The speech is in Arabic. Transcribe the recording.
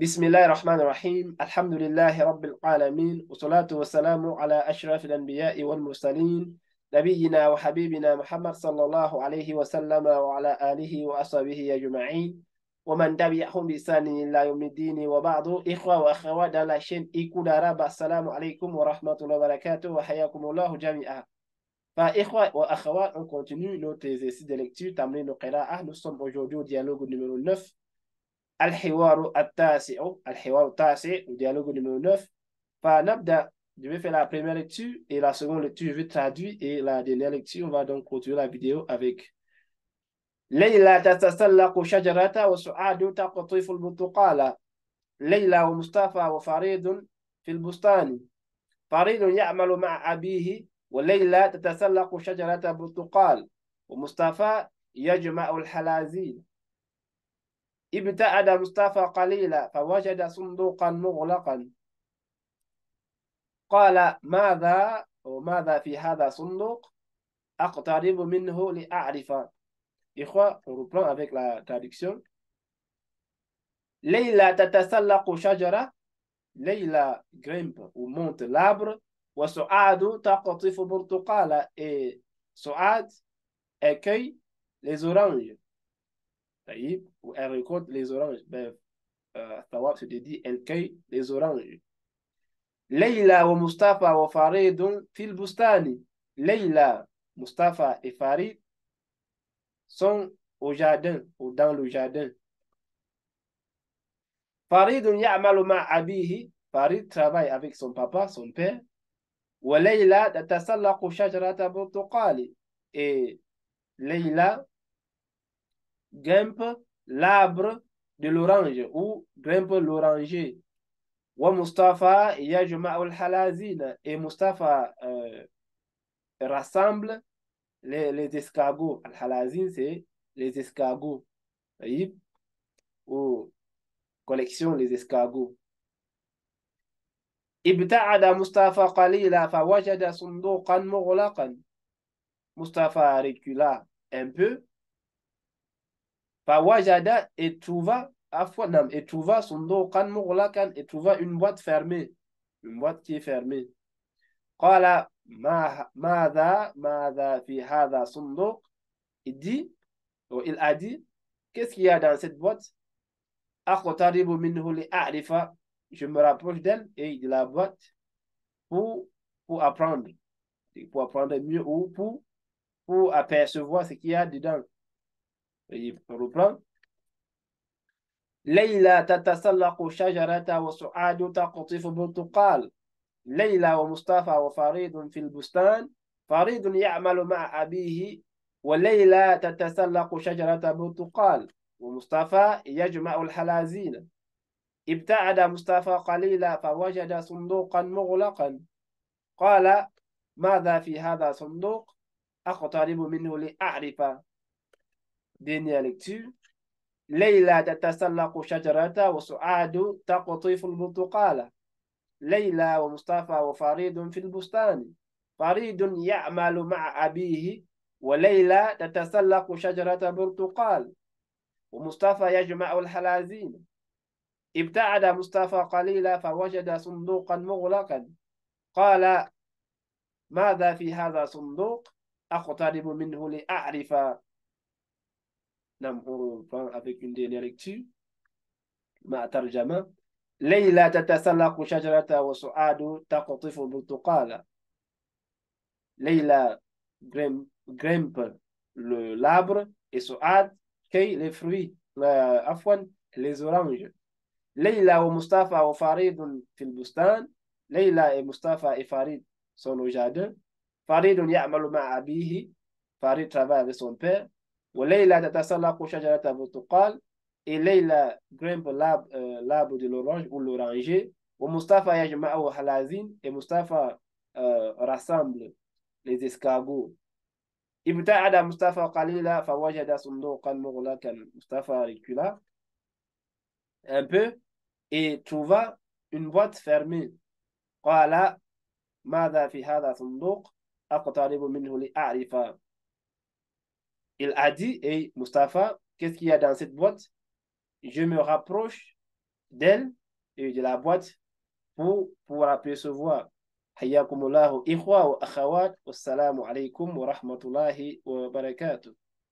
بسم الله الرحمن الرحيم الحمد لله رب العالمين والصلاة والسلام على أشرف الأنبياء والمرسلين نبينا وحبيبنا محمد صلى الله عليه وسلم وعلى آله وأصحابه أجمعين ومن تبعهم بإحسان إلى يوم الدين وبعض إخوة وأخوات على شين إكون رب السلام عليكم ورحمة الله وبركاته وحياكم الله جميعا فإخوة وأخوات نكمل continue notre exercice تمرين القراءة nous sommes aujourd'hui au dialogue numéro 9 الحوار التاسع الحوار التاسع ديالوغ dialogue 9 فنبدأ je vais faire la première lecture et la seconde lecture je traduire. et la dernière lecture on va donc continuer la vidéo avec ليلى تتسلق شجرة وسعاد تقطف البرتقالة ليلى ومصطفى وفريد في البستان فريد يعمل مع أبيه وليلى تتسلق شجرة برتقال ومصطفى يجمع الحلازين ابتعد مصطفى قليلا فوجد صندوقا مغلقا قال ماذا وماذا في هذا الصندوق أقترب منه لأعرف إخوة on reprend لا la ليلى تتسلق شجرة ليلى غريمب ومونت لابر وسعاد تقطف برتقالة اي سعاد اكي les oranges elle récolte les oranges. Ben, euh, Tawab se dit, elle cueille les oranges. Leïla ou Mustafa ou Farid, fil Bustani. Leïla, Mustafa et Farid sont au jardin ou dans le jardin. Farid, ya'maluma abihi. Farid travaille avec son papa, son père. Ou Leïla, tatasallaku shajarata Et Leïla, grimpe l'arbre de l'orange ou grimpe l'oranger. Wa Mustafa halazina et Mustafa euh, rassemble les, escargots. Al-halazin, c'est les escargots. Ou collection les escargots. ابتعد مصطفى قليلا فوجد صندوقا مغلقا مصطفى recula un peu Fawajada et trouva, afwanam, et trouva sunduqan mughlakan, et trouva une boîte fermée, une boîte qui est fermée. Qala madha madha fi hadha sunduq. Il dit, ou il a dit, qu'est-ce qu'il y a dans cette boîte? Akhtaribu minhu li a'rifa. Je me rapproche d'elle et de la boîte pour, pour apprendre, pour apprendre mieux ou pour, pour apercevoir ce qu'il y a dedans. طيب بلان ليلى تتسلق شجرة وسعاد تقطف برتقال ليلى ومصطفى وفريد في البستان فريد يعمل مع أبيه وليلى تتسلق شجرة برتقال ومصطفى يجمع الحلازين ابتعد مصطفى قليلا فوجد صندوقا مغلقا قال ماذا في هذا الصندوق أقترب منه لأعرف dernière lecture. ليلى تتسلق شجرة وسعاد تقطف البرتقالة ليلى ومصطفى وفريد في البستان فريد يعمل مع أبيه وليلى تتسلق شجرة برتقال ومصطفى يجمع الحلازين ابتعد مصطفى قليلا فوجد صندوقا مغلقا قال ماذا في هذا الصندوق أقترب منه لأعرف enfin, avec une dernière lecture. Ma tarjama. Leïla tatasala kushajarata wa su'adu takotifu butuqala. Leïla grimpe le l'arbre et su'ad cueille les fruits, euh, afwan, les oranges. Leïla wa Mustafa wa Faridun fil bustan. Leïla et Mustafa et Farid sont au jardin. Faridun ma abih Farid travaille avec son père. وليلى تتسلق شجرة البرتقال ليلى جريمب لاب لاب دي لورانج أو لورانجي ومصطفى يجمع حلازين ومصطفى راسامبل آه، les ابتعد مصطفى قليلا فوجد صندوقا مغلقا مصطفى ريكولا un peu et trouva une boîte fermée. قال ماذا في هذا الصندوق؟ أقترب منه لأعرف Il a dit, hey, Mustafa, qu'est-ce qu'il y a dans cette boîte? Je me rapproche d'elle et de la boîte pour pouvoir apercevoir. Hayakumullahu, ikhwa wa akhawat, wassalamu alaikum wa rahmatullahi wa barakatuh.